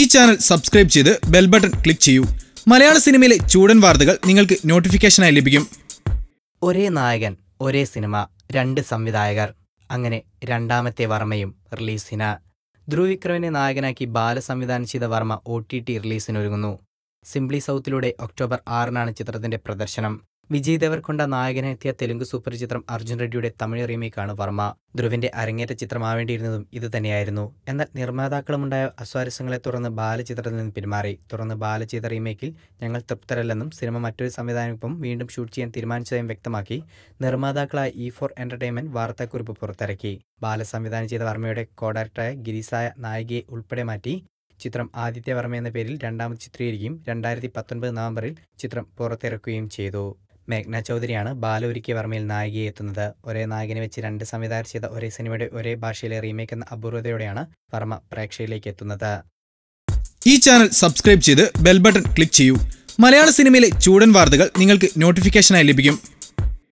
ഈ channel subscribe ചെയ്ത് bell button click ചെയ്യൂ മലയാള സിനിമയിലെ ചൂടൻ വാർത്തകൾ നിങ്ങൾക്ക് നോട്ടിഫിക്കേഷനായി ലഭിക്കും ഒരേ നായകൻ ഒരേ സിനിമ രണ്ട് സംവിധായകർ അങ്ങനെ രണ്ടാമത്തെ വർമ്മയും റിലീസിന് ധ്രുവിക്രമിനെ നായകനാക്കി ബാല സംവിധാനം ചെയ്ത വർമ്മ ഒ ടി ടി റിലീസിനൊരുങ്ങുന്നു സിംപ്ലി സൗത്തിലൂടെ ഒക്ടോബർ ആറിനാണ് ചിത്രത്തിന്റെ പ്രദർശനം വിജയ് ദേവർക്കൊണ്ട നായകനെത്തിയ തെലുങ്ക് സൂപ്പർ ചിത്രം അർജുൻ റെഡ്ഡിയുടെ തമിഴ് റീമേക്കാണ് വർമ്മ ധ്രുവിന്റെ അരങ്ങേറ്റ ചിത്രമാവേണ്ടിയിരുന്നതും ഇത് തന്നെയായിരുന്നു എന്നാൽ നിർമ്മാതാക്കളുമുണ്ടായ അസ്വാരസ്യങ്ങളെ തുറന്ന് ബാലചിത്രത്തിൽ നിന്ന് പിന്മാറി ബാല ബാലചിത്ര റീമേക്കിൽ ഞങ്ങൾ തൃപ്തരല്ലെന്നും സിനിമ മറ്റൊരു സംവിധാനക്കൊപ്പം വീണ്ടും ഷൂട്ട് ചെയ്യാൻ തീരുമാനിച്ചതായും വ്യക്തമാക്കി നിർമ്മാതാക്കളായ ഇ ഫോർ എന്റർടൈൻമെന്റ് വാർത്താക്കുറിപ്പ് പുറത്തിറക്കി ബാല സംവിധാനം ചെയ്ത വർമ്മയുടെ കോ ഡയറക്ടറായ ഗിരിസായ നായികയെ ഉൾപ്പെടെ മാറ്റി ചിത്രം ആദിത്യ വർമ്മ എന്ന പേരിൽ രണ്ടാമത് ചിത്രീകരിക്കുകയും രണ്ടായിരത്തി പത്തൊൻപത് നവംബറിൽ ചിത്രം പുറത്തിറക്കുകയും ചെയ്തു മേഘ്ന ചൗധരിയാണ് ബാലൊരുക്കിയ വർമ്മയിൽ നായികയെ എത്തുന്നത് ഒരേ നായകനെ വെച്ച് രണ്ട് സംവിധായകർ ചെയ്ത ഒരേ സിനിമയുടെ ഒരേ ഭാഷയിലെ റീമേക്ക് എന്ന അപൂർവതയോടെയാണ് വർമ്മ പ്രേക്ഷയിലേക്ക് എത്തുന്നത് ഈ ചാനൽ സബ്സ്ക്രൈബ് ചെയ്ത് ബെൽ ബട്ടൺ ക്ലിക്ക് ചെയ്യൂ മലയാള സിനിമയിലെ ചൂടൻ വാർത്തകൾ നിങ്ങൾക്ക് നോട്ടിഫിക്കേഷനായി ലഭിക്കും